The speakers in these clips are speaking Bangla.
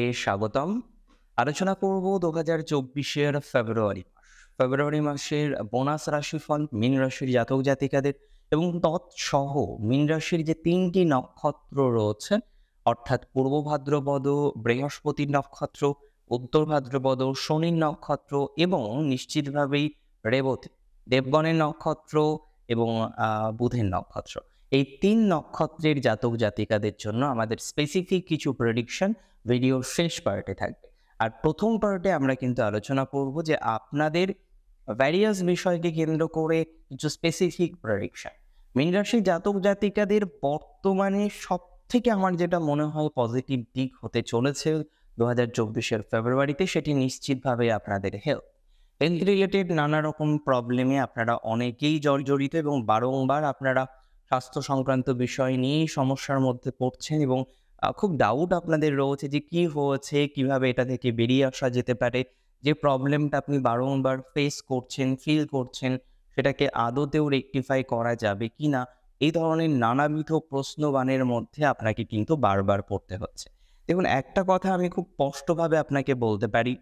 সবাইকে স্বাগতম আলোচনা করব দু হাজার চব্বিশের ফেব্রুয়ারি মাস ফেব্রুয়ারি মাসের বোনাস রাশিফল মীন রাশির জাতক জাতিকাদের এবং তৎসহ মীন রাশির যে তিনটি নক্ষত্র রয়েছে অর্থাৎ পূর্ব ভাদ্রপদ বৃহস্পতির নক্ষত্র উত্তর ভাদ্রপদ শনির নক্ষত্র এবং নিশ্চিতভাবেই রেবতী দেবগণের নক্ষত্র এবং বুধের নক্ষত্র এই তিন নক্ষত্রের জাতক জাতিকাদের জন্য আমাদের স্পেসিফিক কিছু প্রেডিকশন ভিডিওর শেষ পার্টে থাকবে আর প্রথম পার্টে আমরা কিন্তু আলোচনা করব যে আপনাদের ভ্যারিয়াস বিষয়কে কেন্দ্র করে কিছু স্পেসিফিক প্রেডিকশন মীন জাতক জাতিকাদের বর্তমানে সব থেকে আমার যেটা মনে হয় পজিটিভ দিক হতে চলেছে দু হাজার চব্বিশের ফেব্রুয়ারিতে সেটি নিশ্চিতভাবে আপনাদের হেলথ হেলথ রিলেটেড নানা রকম প্রবলেমে আপনারা অনেকেই জর্জরিত এবং বারংবার আপনারা স্বাস্থ্য সংক্রান্ত বিষয় নিয়েই সমস্যার মধ্যে পড়ছেন এবং খুব ডাউট আপনাদের রয়েছে যে কি হয়েছে কিভাবে এটা থেকে বেরিয়ে আসা যেতে পারে যে প্রবলেমটা আপনি বারংবার ফেস করছেন ফিল করছেন সেটাকে আদতেও রেকটিফাই করা যাবে কি না এই ধরনের নানাবিধ প্রশ্নবাণের মধ্যে আপনাকে কিন্তু বারবার পড়তে হচ্ছে দেখুন একটা কথা আমি খুব স্পষ্টভাবে আপনাকে বলতে পারি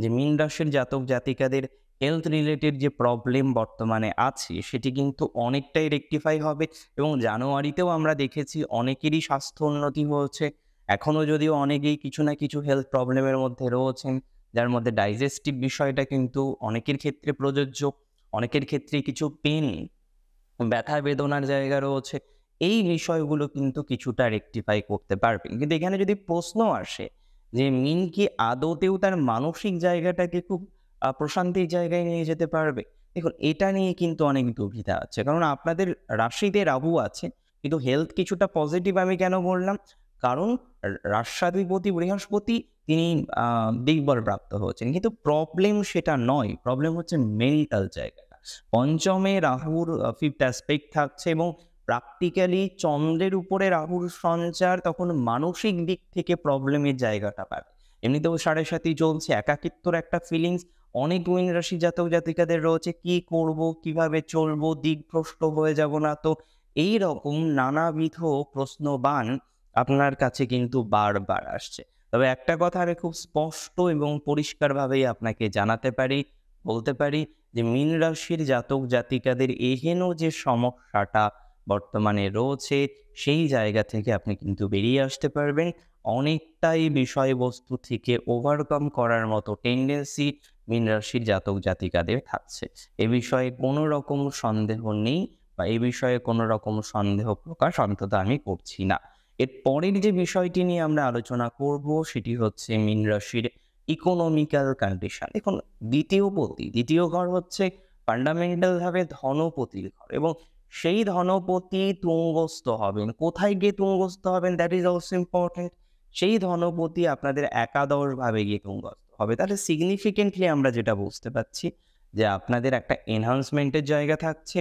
যে মিন রাশির জাতক জাতিকাদের হেলথ রিলেটেড যে প্রবলেম বর্তমানে আছে সেটি কিন্তু অনেকটাই রেকটিফাই হবে এবং জানুয়ারিতেও আমরা দেখেছি অনেকেরই স্বাস্থ্য উন্নতি হয়েছে এখনও যদিও অনেকেই কিছু না কিছু হেলথ প্রবলেমের মধ্যে রয়েছেন যার মধ্যে ডাইজেস্টিভ বিষয়টা কিন্তু অনেকের ক্ষেত্রে প্রযোজ্য অনেকের ক্ষেত্রে কিছু পেন ব্যথা বেদনার জায়গা রয়েছে এই বিষয়গুলো কিন্তু কিছুটা রেকটিফাই করতে পারবেন কিন্তু এখানে যদি প্রশ্ন আসে যে মিনকি কি আদতেও তার মানসিক জায়গাটাকে খুব প্রশান্তির জায়গায় নিয়ে যেতে পারবে দেখুন এটা নিয়ে কিন্তু অনেক দুবিধা আছে কারণ আপনাদের রাশিতে রাহু আছে কিন্তু হেলথ কিছুটা পজিটিভ আমি কেন বললাম কারণ রাষ্ট্রাধিপতি বৃহস্পতি তিনি দিকবল প্রাপ্ত হয়েছেন কিন্তু প্রবলেম সেটা নয় প্রবলেম হচ্ছে মেন্টাল জায়গাটা পঞ্চমে রাহুর ফিফথ অ্যাসপেক্ট থাকছে এবং প্র্যাকটিক্যালি চন্দ্রের উপরে রাহুর সঞ্চার তখন মানসিক দিক থেকে প্রবলেমের জায়গাটা পাবে এমনিতেও সাড়ে সাথে চলছে একাকিত্বর একটা ফিলিংস অনেক মিন রাশি জাতক জাতিকাদের রয়েছে কি করব কিভাবে চলবো প্রশ্ন হয়ে যাব না তো এই রকম নানাবিধ প্রশ্নবান আপনার কাছে কিন্তু বারবার আসছে তবে একটা কথা আমি খুব স্পষ্ট এবং পরিষ্কারভাবেই আপনাকে জানাতে পারি বলতে পারি যে মিন রাশির জাতক জাতিকাদের এহেন যে সমস্যাটা বর্তমানে রয়েছে সেই জায়গা থেকে আপনি কিন্তু বেরিয়ে আসতে পারবেন অনেকটাই বিষয়বস্তু থেকে ওভারকাম করার মতো টেন্ডেন্সি মিন রাশির জাতক জাতিকাদের থাকছে এ বিষয়ে কোনো রকম সন্দেহ নেই বা এ বিষয়ে কোনো রকম সন্দেহ প্রকাশ অন্তত আমি করছি না এর পরের যে বিষয়টি নিয়ে আমরা আলোচনা করব সেটি হচ্ছে মীন রাশির ইকোনমিক্যাল কন্ডিশন এখন দ্বিতীয়পতি দ্বিতীয় ঘর হচ্ছে ফান্ডামেন্টালভাবে ধনপতির ঘর এবং সেই ধনপতি তুঙ্গস্থ হবেন কোথায় গিয়ে তুঙ্গস্থ হবেন দ্যাট ইজ অলসো ইম্পর্টেন্ট সেই ধনপতি আপনাদের একাদশভাবে গিয়ে তুঙ্গস্থ হবে তাহলে সিগনিফিকেন্টলি আমরা যেটা বুঝতে পারছি যে আপনাদের একটা এনহান্সমেন্টের জায়গা থাকছে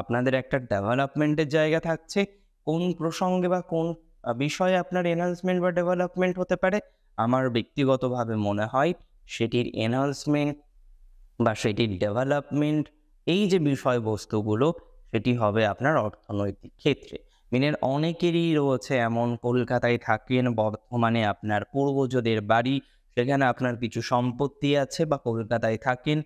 আপনাদের একটা ডেভেলপমেন্টের জায়গা থাকছে কোন প্রসঙ্গে বা কোন বিষয়ে আপনার এনহান্সমেন্ট বা ডেভেলপমেন্ট হতে পারে আমার ব্যক্তিগতভাবে মনে হয় সেটির এনহান্সমেন্ট বা সেটির ডেভেলপমেন্ট এই যে বিষয়বস্তুগুলো সেটি হবে আপনার অর্থনৈতিক ক্ষেত্রে মিনের অনেকেরই রয়েছে এমন কলকাতায় থাকেন বর্তমানে আপনার পূর্বজদের বাড়ি সেখানে আপনার কিছু সম্পত্তি আছে বা কলকাতায় থাকেন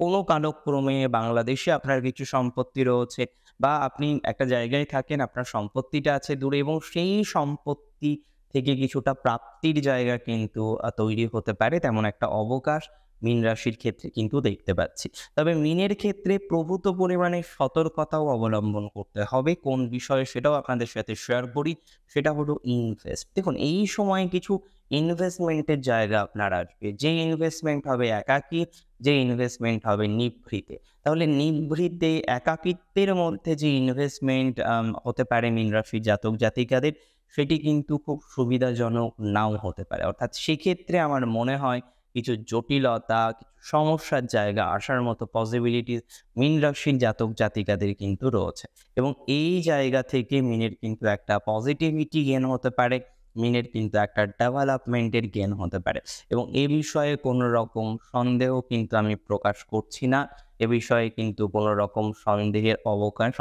কোনো কালক্রমে বাংলাদেশে আপনার কিছু সম্পত্তি রয়েছে বা আপনি একটা জায়গায় থাকেন আপনার সম্পত্তিটা আছে দূরে এবং সেই সম্পত্তি থেকে কিছুটা প্রাপ্তির জায়গা কিন্তু তৈরি হতে পারে তেমন একটা অবকাশ মিন রাশির ক্ষেত্রে কিন্তু দেখতে পাচ্ছি তবে মিনের ক্ষেত্রে প্রভূত পরিমাণে সতর্কতাও অবলম্বন করতে হবে কোন বিষয়ে সেটাও আপনাদের সাথে শেয়ার করি সেটা হলো ইনভেস্ট দেখুন এই সময় কিছু ইনভেস্টমেন্টের জায়গা আপনার আসবে যে ইনভেস্টমেন্ট হবে একাকি যে ইনভেস্টমেন্ট হবে নিভৃতে তাহলে নিভৃতে একাকিত্বের মধ্যে যে ইনভেস্টমেন্ট হতে পারে রাশির জাতক জাতিকাদের সেটি কিন্তু খুব সুবিধাজনক নাও হতে পারে অর্থাৎ সেক্ষেত্রে আমার মনে হয় কিছু জটিলতা সমস্যার জায়গা আসার মতো পসিবিলিটি মিন রাশির জাতক জাতিকাদের কিন্তু রয়েছে এবং এই জায়গা থেকে মিনের কিন্তু একটা পজিটিভিটি গেন হতে পারে মিনের কিন্তু একটা ডেভেলপমেন্টের গেন হতে পারে এবং এ বিষয়ে কোনো রকম সন্দেহ কিন্তু আমি প্রকাশ করছি না এ বিষয়ে কিন্তু কোনো রকম সন্দেহের অবকাশ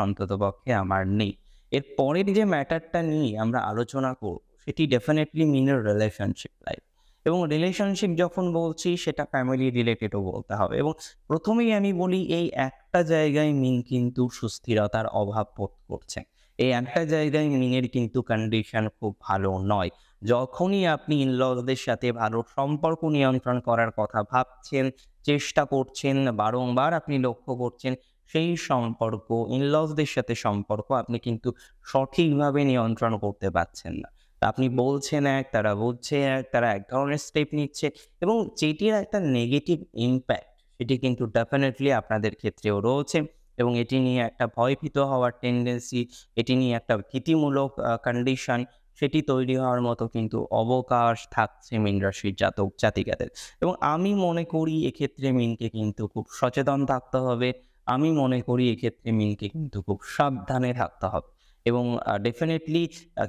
পক্ষে আমার নেই এর পরের যে ম্যাটারটা নিয়ে আমরা আলোচনা করব সেটি ডেফিনেটলি মিনের রিলেশনশিপ লাইফ এবং রিলেশনশিপ যখন বলছি সেটা ফ্যামিলি রিলেটেডও বলতে হবে এবং প্রথমেই আমি বলি এই একটা জায়গায় মিন কিন্তু সুস্থিরতার অভাব বোধ করছে এই একটা জায়গায় মিনের কিন্তু কন্ডিশন খুব ভালো নয় যখনই আপনি ইনলজদের সাথে ভালো সম্পর্ক নিয়ন্ত্রণ করার কথা ভাবছেন চেষ্টা করছেন বারংবার আপনি লক্ষ্য করছেন সেই সম্পর্ক ইনলজদের সাথে সম্পর্ক আপনি কিন্তু সঠিকভাবে নিয়ন্ত্রণ করতে পারছেন না আপনি বলছেন এক তারা বুঝছে এক তারা এক ধরনের স্টেপ নিচ্ছে এবং যেটির একটা নেগেটিভ ইম্প্যাক্ট সেটি কিন্তু ডেফিনেটলি আপনাদের ক্ষেত্রেও রয়েছে এবং এটি নিয়ে একটা ভয়ভীত হওয়ার টেন্ডেন্সি এটি নিয়ে একটা ভীতিমূলক কন্ডিশন সেটি তৈরি হওয়ার মতো কিন্তু অবকাশ থাকছে মীন রাশির জাতক জাতিকাদের এবং আমি মনে করি এক্ষেত্রে মিনকে কিন্তু খুব সচেতন থাকতে হবে আমি মনে করি এক্ষেত্রে মিনকে কিন্তু খুব সাবধানে থাকতে হবে এবং ডেফিনেটলি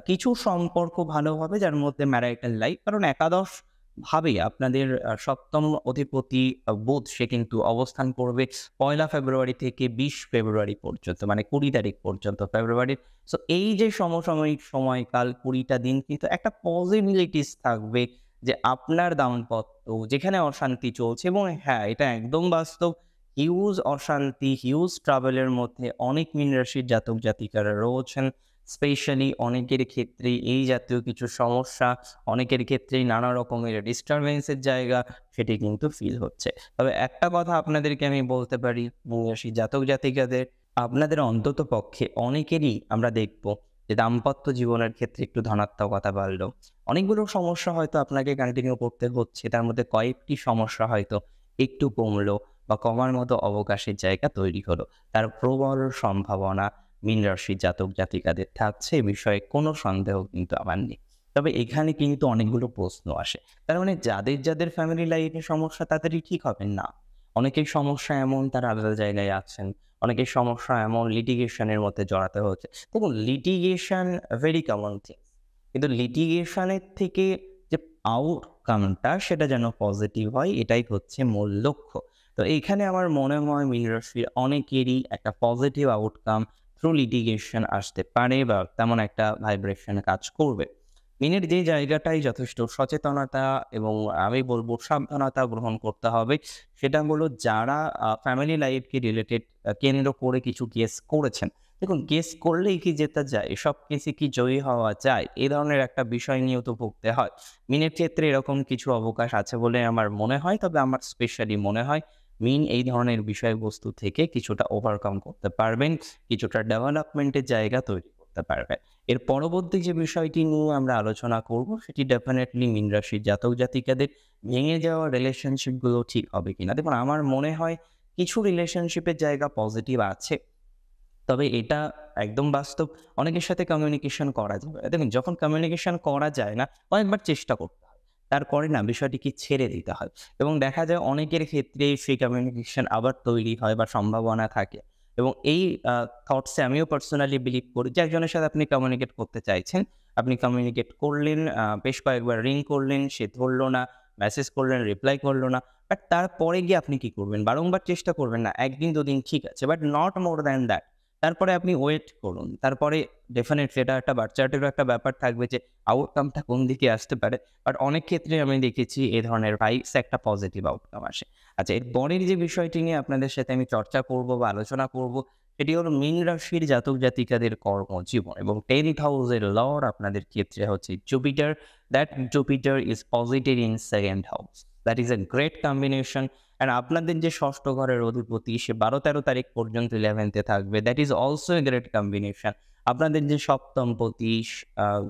কিছু সম্পর্ক ভালো হবে যার মধ্যে ম্যারাইটাল লাইফ কারণ একাদশ ভাবে আপনাদের সপ্তম অধিপতি বোধ সে কিন্তু অবস্থান করবে পয়লা ফেব্রুয়ারি থেকে বিশ ফেব্রুয়ারি পর্যন্ত মানে কুড়ি তারিখ পর্যন্ত ফেব্রুয়ারির সো এই যে সমসাময়িক সময়কাল কুড়িটা দিন কিন্তু একটা পজিবিলিটিস থাকবে যে আপনার দাম্পত্য যেখানে অশান্তি চলছে এবং হ্যাঁ এটা একদম বাস্তব হিউজ অশান্তি হিউজ ট্রাভেলের মধ্যে অনেক মিন রাশির জাতক জাতিকারা রয়েছেন স্পেশালি অনেকের ক্ষেত্রে এই জাতীয় কিছু সমস্যা অনেকের ক্ষেত্রেই নানা রকমের ডিস্টারবেন্সের জায়গা সেটি কিন্তু ফিল হচ্ছে তবে একটা কথা আপনাদেরকে আমি বলতে পারি সেই জাতক জাতিকাদের আপনাদের অন্তত পক্ষে অনেকেরই আমরা দেখব যে দাম্পত্য জীবনের ক্ষেত্রে একটু ধনাত্মকতা বাড়লো অনেকগুলো সমস্যা হয়তো আপনাকে কন্টিনিউ করতে হচ্ছে তার মধ্যে কয়েকটি সমস্যা হয়তো একটু কমলো বা কমার মতো অবকাশের জায়গা তৈরি হলো তার প্রবল সম্ভাবনা মীন জাতক জাতিকাদের থাকছে এ বিষয়ে কোনো সন্দেহ কিন্তু আমার নেই তবে এখানে কিন্তু অনেকগুলো প্রশ্ন আসে তার মানে যাদের যাদের ফ্যামিলি লাইফে সমস্যা তাদেরই ঠিক হবে না অনেকের সমস্যা এমন তারা আলাদা জায়গায় আছেন অনেকের সমস্যা এমন লিটিগেশনের মধ্যে জড়াতে হচ্ছে দেখুন লিটিগেশন ভেরি কমন থিং কিন্তু লিটিগেশনের থেকে যে আউটকামটা সেটা যেন পজিটিভ হয় এটাই হচ্ছে মূল লক্ষ্য তো এখানে আমার মনে হয় মীন রাশির অনেকেরই একটা পজিটিভ আউটকাম থ্রু লিটিগেশন আসতে পারে বা তেমন একটা ভাইব্রেশন কাজ করবে মিনের যে জায়গাটাই যথেষ্ট সচেতনতা এবং আমি বলবো সাবধানতা গ্রহণ করতে হবে সেটা হলো যারা ফ্যামিলি লাইফকে রিলেটেড কেন্দ্র করে কিছু কেস করেছেন দেখুন কেস করলেই কি জেতা যায় সব কেসে কি জয়ী হওয়া যায় এই ধরনের একটা বিষয় নিয়েও তো ভুগতে হয় মিনের ক্ষেত্রে এরকম কিছু অবকাশ আছে বলে আমার মনে হয় তবে আমার স্পেশালি মনে হয় মিন এই ধরনের বিষয়বস্তু থেকে কিছুটা ওভারকাম করতে পারবেন কিছুটা ডেভেলপমেন্টের জায়গা তৈরি করতে পারবেন এর পরবর্তী যে বিষয়টি নিয়ে আমরা আলোচনা করব সেটি ডেফিনেটলি মিন রাশির জাতক জাতিকাদের ভেঙে যাওয়া রিলেশনশিপগুলো ঠিক হবে কিনা দেখুন আমার মনে হয় কিছু রিলেশনশিপের জায়গা পজিটিভ আছে তবে এটা একদম বাস্তব অনেকের সাথে কমিউনিকেশন করা যাবে দেখুন যখন কমিউনিকেশন করা যায় না অনেকবার চেষ্টা করতে তারপরে না বিষয়টিকে ছেড়ে দিতে হয় এবং দেখা যায় অনেকের ক্ষেত্রে সেই কমিউনিকেশন আবার তৈরি হয় বা সম্ভাবনা থাকে এবং এই থটসে আমিও পার্সোনালি বিলিভ করি যে একজনের সাথে আপনি কমিউনিকেট করতে চাইছেন আপনি কমিউনিকেট করলেন বেশ কয়েকবার রিং করলেন সে ধরলো না মেসেজ করলেন রিপ্লাই করলো না বাট তারপরে গিয়ে আপনি কি করবেন বারংবার চেষ্টা করবেন না একদিন দুদিন ঠিক আছে but not more than that তারপরে আপনি ওয়েট করুন তারপরে ডেফিনেটলি এটা একটা বাচ্চাটিরও একটা ব্যাপার থাকবে যে আউটকামটা কোন দিকে আসতে পারে বাট অনেক ক্ষেত্রে আমি দেখেছি এই ধরনের ভাইস একটা পজিটিভ আউটকাম আসে আচ্ছা এরপরের যে বিষয়টি নিয়ে আপনাদের সাথে আমি চর্চা করব বা আলোচনা করব সেটি হলো মীন রাশির জাতক জাতিকাদের কর্মজীবন এবং টেন হাউসের লর আপনাদের ক্ষেত্রে হচ্ছে Jupiter that Jupiter is positive in second house that is a great combination and আপনাদের যে ষষ্ঠ ঘরের অধিপতি সে বারো তেরো তারিখ পর্যন্ত ইলেভেন্থে থাকবে that is also a great combination আপনাদের যে সপ্তম পতি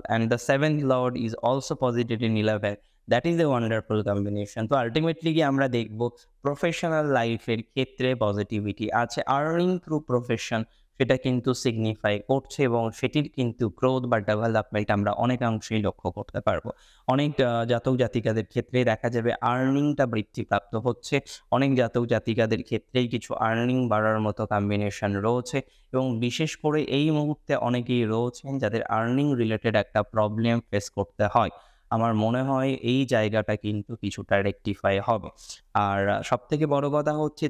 and the seventh lord is also positive in eleven that is a wonderful combination তো আলটিমেটলি কি আমরা দেখব প্রফেশনাল লাইফের ক্ষেত্রে পজিটিভিটি আছে আর্নিং থ্রু প্রফেশন সেটা কিন্তু সিগনিফাই করছে এবং সেটির কিন্তু গ্রোথ বা ডেভেলপমেন্ট আমরা অনেকাংশেই লক্ষ্য করতে পারবো অনেক জাতক জাতিকাদের ক্ষেত্রে দেখা যাবে আর্নিংটা বৃদ্ধিপ্রাপ্ত হচ্ছে অনেক জাতক জাতিকাদের ক্ষেত্রেই কিছু আর্নিং বাড়ার মতো কম্বিনেশন রয়েছে এবং বিশেষ করে এই মুহূর্তে অনেকেই রয়েছেন যাদের আর্নিং রিলেটেড একটা প্রবলেম ফেস করতে হয় আমার মনে হয় এই জায়গাটা কিন্তু কিছুটা রেকটিফাই হবে আর সব থেকে বড় কথা হচ্ছে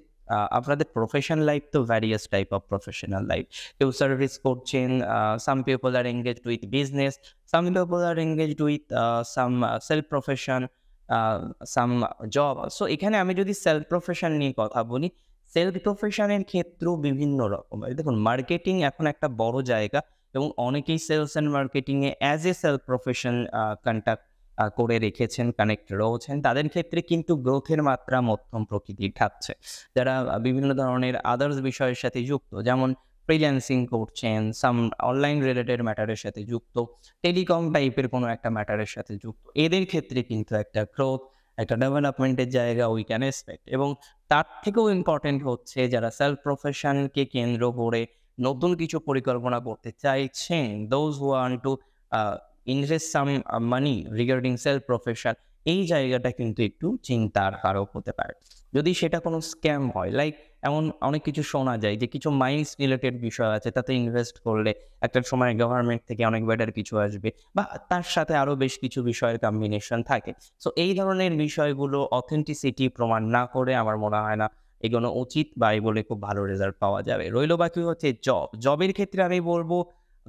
আপনাদের প্রফেশন লাইফ তো various type of professional life কেউ সার্ভিস করছেন some people are engage with business some people are engage with some self profession some job so এখানে আমি যদি সেলফ প্রফেশন নিয়ে কথা বলি সেলফ প্রফেশনের ক্ষেত্রেও বিভিন্ন রকম দেখুন মার্কেটিং এখন একটা বড় জায়গা এবং অনেকেই সেলস অ্যান্ড মার্কেটিংয়ে as a self profession contact করে রেখেছেন কানেক্ট রয়েছেন তাদের ক্ষেত্রে কিন্তু গ্রোথের মাত্রা মধ্যম প্রকৃতির থাকছে যারা বিভিন্ন ধরনের আদার্স বিষয়ের সাথে যুক্ত যেমন ফ্রিল্যান্সিং করছেন সাম অনলাইন রিলেটেড ম্যাটারের সাথে যুক্ত টেলিকম টাইপের কোনো একটা ম্যাটারের সাথে যুক্ত এদের ক্ষেত্রে কিন্তু একটা গ্রোথ একটা ডেভেলপমেন্টের জায়গা উই ক্যান এক্সপেক্ট এবং তার থেকেও ইম্পর্টেন্ট হচ্ছে যারা সেলফ প্রফেশনকে কেন্দ্র করে নতুন কিছু পরিকল্পনা করতে চাইছেন those who want to invest some money regarding self profession এই জায়গাটা কিন্তু একটু চিন্তার কারক হতে পারে যদি সেটা কোনো স্ক্যাম হয় লাইক এমন অনেক কিছু শোনা যায় যে কিছু মাইন্স রিলেটেড বিষয় আছে তাতে ইনভেস্ট করলে একটা সময় গভর্নমেন্ট থেকে অনেক বেটার কিছু আসবে বা তার সাথে আরও বেশ কিছু বিষয়ের কম্বিনেশন থাকে সো এই ধরনের বিষয়গুলো অথেন্টিসিটি প্রমাণ না করে আমার মনে হয় না এগোনো উচিত বা এগুলো খুব ভালো রেজাল্ট পাওয়া যাবে রইল বাকি হচ্ছে জব জবের ক্ষেত্রে আমি বলবো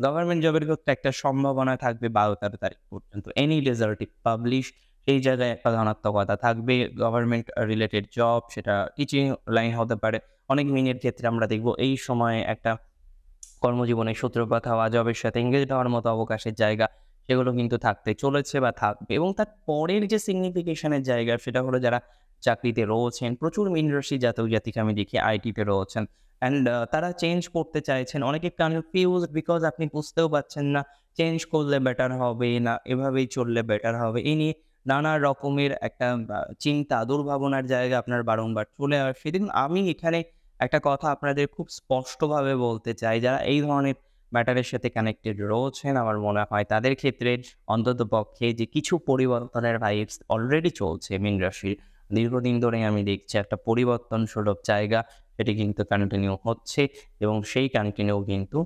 গভর্নমেন্ট জবের ক্ষেত্রে একটা সম্ভাবনা থাকবে বারো তেরো তারিখ পর্যন্ত এনি রেজাল্ট পাবলিশ এই জায়গায় একটা ধনাত্মকতা থাকবে গভর্নমেন্ট রিলেটেড জব সেটা টিচিং লাইন হতে পারে অনেক মিনের ক্ষেত্রে আমরা দেখব এই সময়ে একটা কর্মজীবনে সূত্রপাত হওয়া জবের সাথে এঙ্গেজ হওয়ার মতো অবকাশের জায়গা সেগুলো কিন্তু থাকতে চলেছে বা থাকবে এবং তার পরের যে সিগনিফিকেশনের জায়গা সেটা হলো যারা চাকরিতে রয়েছেন প্রচুর মিন রাশি জাতক জাতিকে আমি দেখি আইটিতে রয়েছেন অ্যান্ড uh, তারা চেঞ্জ করতে চাইছেন অনেকে কনফিউজ বিকজ আপনি বুঝতেও পারছেন না চেঞ্জ করলে বেটার হবে না এভাবেই চললে বেটার হবে এই নিয়ে নানা রকমের একটা চিন্তা দুর্ভাবনার জায়গা আপনার বারংবার চলে আসে সেদিন আমি এখানে একটা কথা আপনাদের খুব স্পষ্টভাবে বলতে চাই যারা এই ধরনের ম্যাটারের সাথে কানেক্টেড রয়েছেন আমার মনে হয় তাদের ক্ষেত্রে অন্তত পক্ষে যে কিছু পরিবর্তনের ভাইবস অলরেডি চলছে মিন রাশির দীর্ঘদিন ধরে আমি দেখছি একটা পরিবর্তন সুলভ জায়গা এটি কিন্তু কন্টিনিউ হচ্ছে এবং সেই কন্টিনিউ কিন্তু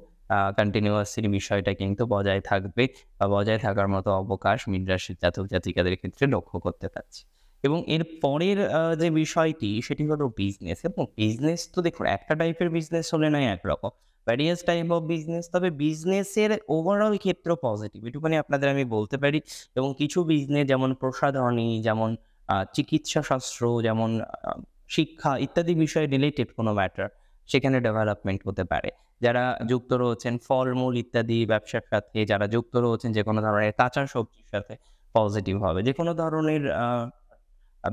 কন্টিনিউয়াসলি বিষয়টা কিন্তু বজায় থাকবে বা বজায় থাকার মতো অবকাশ মিন রাশির জাতক জাতিকাদের ক্ষেত্রে লক্ষ্য করতে পারছি এবং এর পরের যে বিষয়টি সেটি হলো বিজনেস এবং বিজনেস তো দেখুন একটা টাইপের বিজনেস হলে নয় একরকম ভ্যারিয়াস টাইপ অফ বিজনেস তবে বিজনেসের ওভারঅল ক্ষেত্র পজিটিভ এটুখানি আপনাদের আমি বলতে পারি এবং কিছু বিজনেস যেমন প্রসাধনী যেমন চিকিৎসা শাস্ত্র যেমন শিক্ষা ইত্যাদি বিষয়ে রিলেটেড কোনো ম্যাটার সেখানে ডেভেলপমেন্ট হতে পারে যারা যুক্ত রয়েছেন ফলমূল ইত্যাদি ব্যবসার সাথে যারা যুক্ত রয়েছেন যে কোনো ধরনের কাঁচা সবজির সাথে পজিটিভ হবে যে কোনো ধরনের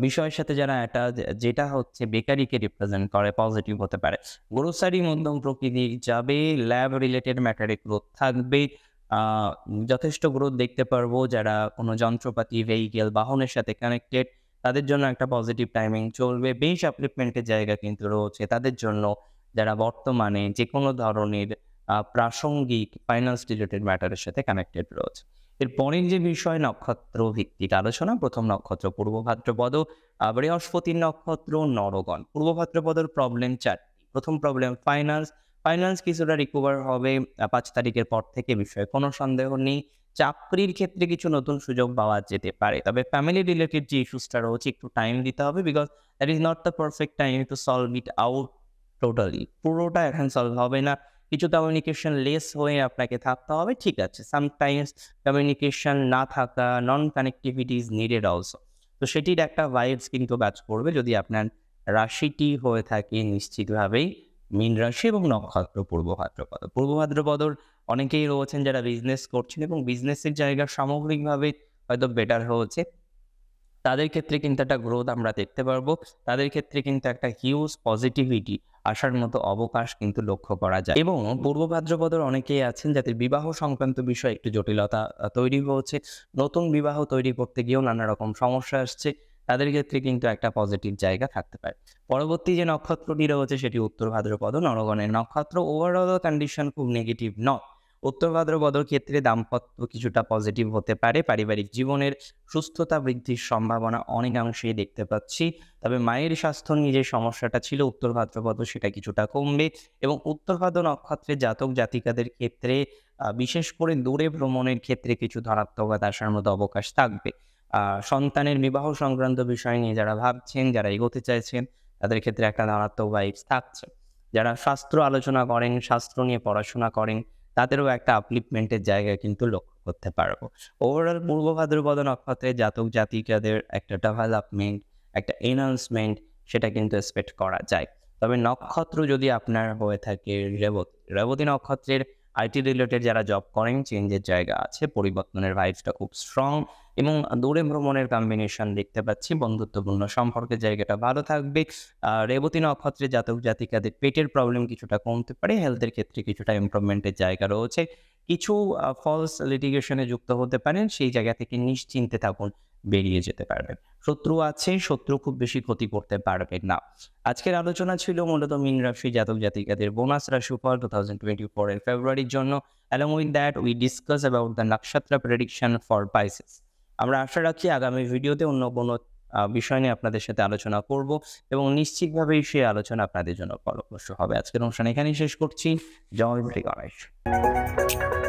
বিষয়ের সাথে যারা এটা যেটা হচ্ছে বেকারিকে রিপ্রেজেন্ট করে পজিটিভ হতে পারে গ্রোসারি মধ্যম প্রকৃতি যাবে ল্যাব রিলেটেড ম্যাটারে গ্রোথ থাকবে যথেষ্ট গ্রোথ দেখতে পারবো যারা কোনো যন্ত্রপাতি ভেহিকেল বাহনের সাথে কানেক্টেড তাদের জন্য একটা পজিটিভ টাইমিং চলবে বেশ আপলিপমেন্টের জায়গা কিন্তু রয়েছে তাদের জন্য যারা বর্তমানে যে কোনো ধরনের প্রাসঙ্গিক ফাইন্যান্স রিলেটেড ম্যাটারের সাথে কানেক্টেড রয়েছে এরপরের যে বিষয় নক্ষত্র ভিত্তিক আলোচনা প্রথম নক্ষত্র পূর্ব ভাদ্রপদ বৃহস্পতির নক্ষত্র নরগণ পূর্ব ভাদ্রপদর প্রবলেম চারটি প্রথম প্রবলেম ফাইন্যান্স ফাইন্যান্স কিছুটা রিকভার হবে পাঁচ তারিখের পর থেকে বিষয়ে কোনো সন্দেহ নেই চাকরির ক্ষেত্রে কিছু নতুন সুযোগ পাওয়া যেতে পারে তবে ফ্যামিলি রিলেটেড যে ইস্যুসটা রয়েছে একটু টাইম দিতে হবে because that is not the perfect time to solve it out totally পুরোটা এখন সলভ হবে না কিছু কমিউনিকেশন লেস হয়ে আপনাকে থাকতে হবে ঠিক আছে সামটাইমস কমিউনিকেশন না থাকা non connectivity is needed also তো সেটির একটা ভাইবস কিন্তু কাজ করবে যদি আপনার রাশিটি হয়ে থাকে নিশ্চিতভাবেই মীন রাশি এবং নক্ষত্র পূর্ব ভাদ্রপদ পূর্ব ভাদ্রপদর অনেকেই রয়েছেন যারা বিজনেস করছেন এবং বিজনেসের জায়গা সামগ্রিকভাবে হয়তো বেটার হয়েছে তাদের ক্ষেত্রে কিন্তু একটা গ্রোথ আমরা দেখতে পারবো তাদের ক্ষেত্রে কিন্তু একটা হিউজ পজিটিভিটি আসার মতো অবকাশ কিন্তু লক্ষ্য করা যায় এবং পূর্ব ভাদ্রপদের অনেকেই আছেন যাদের বিবাহ সংক্রান্ত বিষয়ে একটু জটিলতা তৈরি হয়েছে নতুন বিবাহ তৈরি করতে গিয়েও নানা রকম সমস্যা আসছে তাদের ক্ষেত্রে কিন্তু একটা পজিটিভ জায়গা থাকতে পারে পরবর্তী যে নক্ষত্রটি রয়েছে সেটি উত্তর ভাদ্রপদ নরগণের নক্ষত্র ওভারঅল কন্ডিশন খুব নেগেটিভ নয় উত্তর ভাদ্রপদর ক্ষেত্রে দাম্পত্য কিছুটা পজিটিভ হতে পারে পারিবারিক জীবনের সুস্থতা বৃদ্ধির সম্ভাবনা অনেকাংশেই দেখতে পাচ্ছি তবে মায়ের স্বাস্থ্য নিয়ে যে সমস্যাটা ছিল উত্তর ভাদ্রপদ সেটা কিছুটা কমবে এবং উত্তর ভাদ্র নক্ষত্রে জাতক জাতিকাদের ক্ষেত্রে বিশেষ করে দূরে ভ্রমণের ক্ষেত্রে কিছু ধনাত্মকতা আসার মতো অবকাশ থাকবে সন্তানের বিবাহ সংক্রান্ত বিষয় নিয়ে যারা ভাবছেন যারা এগোতে চাইছেন তাদের ক্ষেত্রে একটা ধনাত্মক বাইপস থাকছে যারা শাস্ত্র আলোচনা করেন শাস্ত্র নিয়ে পড়াশোনা করেন তাদেরও একটা আপলিপমেন্টের জায়গা কিন্তু লক্ষ্য করতে পারবো ওভারঅল পূর্ব ভাদ্রপদ নক্ষত্রে জাতক জাতিকাদের একটা ডেভেলপমেন্ট একটা এনহান্সমেন্ট সেটা কিন্তু এক্সপেক্ট করা যায় তবে নক্ষত্র যদি আপনার হয়ে থাকে রেবতী রেবতী নক্ষত্রের আইটি রিলেটেড যারা জব করেন চেঞ্জের জায়গা আছে পরিবর্তনের ভাইবসটা খুব স্ট্রং এবং দূরে ভ্রমণের কম্বিনেশন দেখতে পাচ্ছি বন্ধুত্বপূর্ণ সম্পর্কের জায়গাটা ভালো থাকবে রেবতী নক্ষত্রে জাতক জাতিকাদের পেটের প্রবলেম কিছুটা কমতে পারে হেলথের ক্ষেত্রে কিছুটা ইমপ্রুভমেন্টের জায়গা রয়েছে কিছু ফলস লিটিগেশনে যুক্ত হতে পারেন সেই জায়গা থেকে নিশ্চিন্তে থাকুন বেরিয়ে যেতে পারবেন শত্রু আছে শত্রু খুব বেশি ক্ষতি করতে পারবে না আজকের আলোচনা ছিল মূলত মিন রাশি জাতক জাতিকাদের বোনাস ফল টু থাউজেন্ড টোয়েন্টি ফোর এর ফেব্রুয়ারির জন্য along with that we discuss about the nakshatra prediction for Pisces আমরা আশা রাখছি আগামী ভিডিওতে অন্য কোনো বিষয় নিয়ে আপনাদের সাথে আলোচনা করব এবং নিশ্চিতভাবেই সেই আলোচনা আপনাদের জন্য ফলপ্রসূ হবে আজকের অনুষ্ঠান এখানেই শেষ করছি জয় শ্রী গণেশ